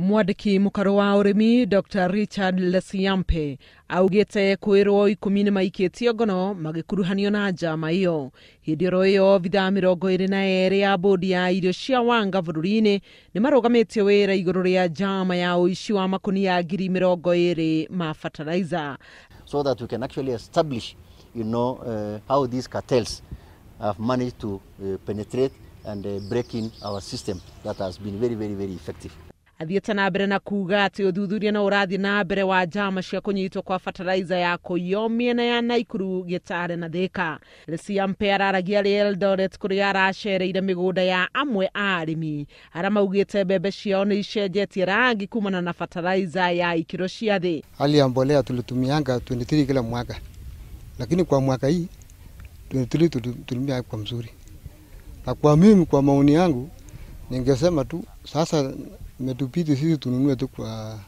mwandĩki mũkarũ wa ũrĩmi Dr Richard Lesiampe augĩte kwĩrwo ikũmi nĩ maikĩtio ngono magĩkuruhanio na njama ĩyo hĩndĩ ĩro ĩyo obithaa mĩrongo ĩrĩ na erĩ ya bodi ya irio cia wanga bũrũri-inĩ nĩ marũgamĩtie wĩra igũrũ rĩa njama ya ũici wa makũni ya ngiri mĩrongo ĩrĩ ma fertilizer so that we can actually establish you know, uh, how these cartels have managed to uh, penetrate and uh, break in our system that has been very very very effective athiĩte na mbere na kuuga atĩ ũthuthuria no ũrathiĩ na mbere wa njama cia kũnyitwo kwa bataraiza ya kũiywo na ya naikuru gĩtare na thĩka lesiampe araragia rĩ eldoret kũrĩa aracereire mĩgũnda ya amwe a arĩmi arĩa maugĩte mbembe ciao nĩ icenjetie rangi kumana na bataraiza ya ikĩro cia thĩ hali ya mbolea tulitumianga 23 kila mwaka lakini kwa mwaka hii 23 tulitumia kwa mzuri na kwa mimi kwa maoni yangu ningesema tu sasa imetupiti sisi tununue tu kwa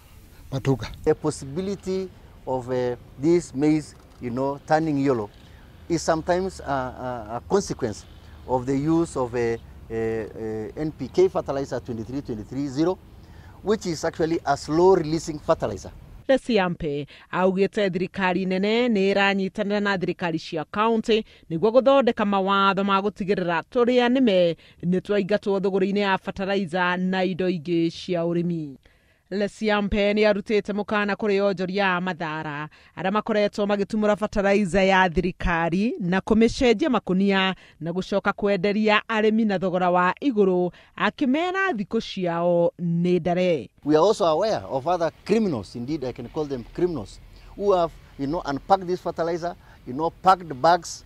maduka. The possibility of uh, this maize you know turning yellow is sometimes a, a, a consequence of the use of a, a, a NPK fertilizer 23230 which is actually a slow releasing fertilizer. Lesiampe augĩte thirikari nene nĩ ĩranyitanĩra na thirikari cia kaunti nĩguo gũthondeka mawatho ma gũtigĩrĩra tũrĩa nĩme nĩ twaingatwo thũgũrĩ-inĩ ya bataraiza na indo ingĩ cia ũrĩmi lesiampe nä mukana mũkana kũrĩ onjoria a mathara arĩa makoretwo magitumura fataraiza ya thirikari na kũmĩcenjia makunia na gũcoka kwenderia arĩmi na thogora wa iguru akĩmera thikũ ciao ni ndare we are also aware of other criminals indeed i can call them criminals who have you know unpacked this fertilizer you know packed bags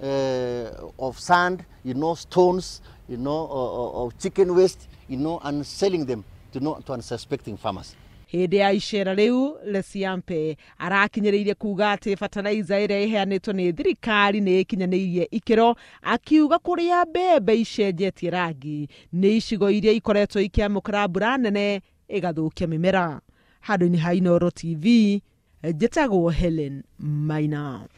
uh, of sand you know stones you know of chicken waste you know and selling them to not to unsuspecting farmers hĩndĩ ya icera rĩu lesiampe arakinyĩrĩirie kuuga atĩ bataraiza ĩrĩa ĩheanĩtwo nä thirikari nĩ ĩkinyanĩirie ikĩro akiuga a mbembe icenjetie rangi nä icigo iria ikoretwo ikĩamũkĩra mbura nene ĩgathũkia mĩmera handũ-inĩ ha inoro tv tagwo helen maina